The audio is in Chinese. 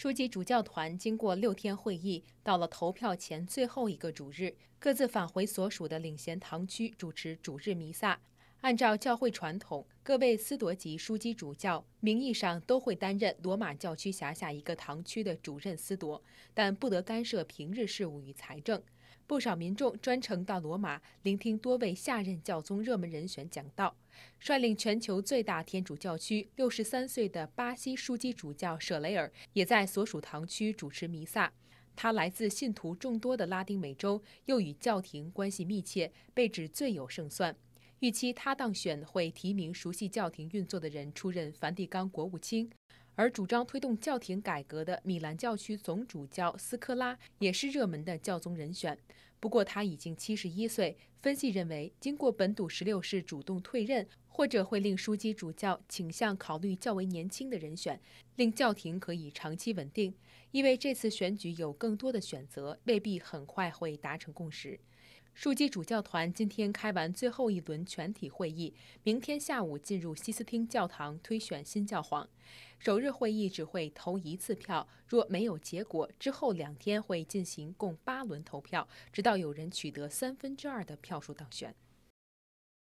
枢机主教团经过六天会议，到了投票前最后一个主日，各自返回所属的领衔堂区主持主日弥撒。按照教会传统，各位司铎级枢机主教名义上都会担任罗马教区辖下一个堂区的主任司铎，但不得干涉平日事务与财政。不少民众专程到罗马聆听多位下任教宗热门人选讲道。率领全球最大天主教区六十三岁的巴西枢机主教舍雷尔也在所属堂区主持弥撒。他来自信徒众多的拉丁美洲，又与教廷关系密切，被指最有胜算。预期他当选会提名熟悉教廷运作的人出任梵蒂冈国务卿。而主张推动教廷改革的米兰教区总主教斯科拉也是热门的教宗人选，不过他已经七十一岁。分析认为，经过本笃十六世主动退任。或者会令枢机主教倾向考虑较为年轻的人选，令教廷可以长期稳定。因为这次选举有更多的选择，未必很快会达成共识。枢机主教团今天开完最后一轮全体会议，明天下午进入西斯汀教堂推选新教皇。首日会议只会投一次票，若没有结果，之后两天会进行共八轮投票，直到有人取得三分之二的票数当选。